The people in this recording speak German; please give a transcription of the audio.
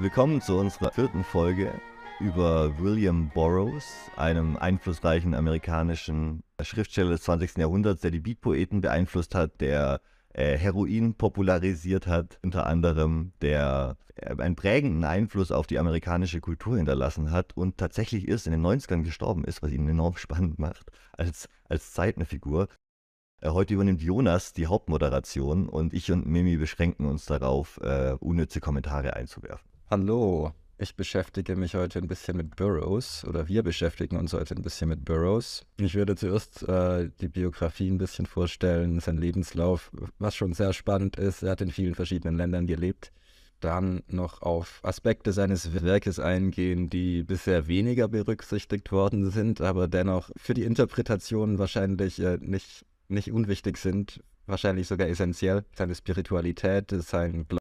Willkommen zu unserer vierten Folge über William Burroughs, einem einflussreichen amerikanischen Schriftsteller des 20. Jahrhunderts, der die Beatpoeten beeinflusst hat, der äh, Heroin popularisiert hat, unter anderem, der äh, einen prägenden Einfluss auf die amerikanische Kultur hinterlassen hat und tatsächlich erst in den 90ern gestorben ist, was ihn enorm spannend macht, als, als Zeitnerfigur. Äh, heute übernimmt Jonas die Hauptmoderation und ich und Mimi beschränken uns darauf, äh, unnütze Kommentare einzuwerfen. Hallo, ich beschäftige mich heute ein bisschen mit Burroughs oder wir beschäftigen uns heute ein bisschen mit Burroughs. Ich würde zuerst äh, die Biografie ein bisschen vorstellen, seinen Lebenslauf, was schon sehr spannend ist. Er hat in vielen verschiedenen Ländern gelebt. Dann noch auf Aspekte seines Werkes eingehen, die bisher weniger berücksichtigt worden sind, aber dennoch für die Interpretation wahrscheinlich äh, nicht, nicht unwichtig sind, wahrscheinlich sogar essentiell. Seine Spiritualität, sein Glauben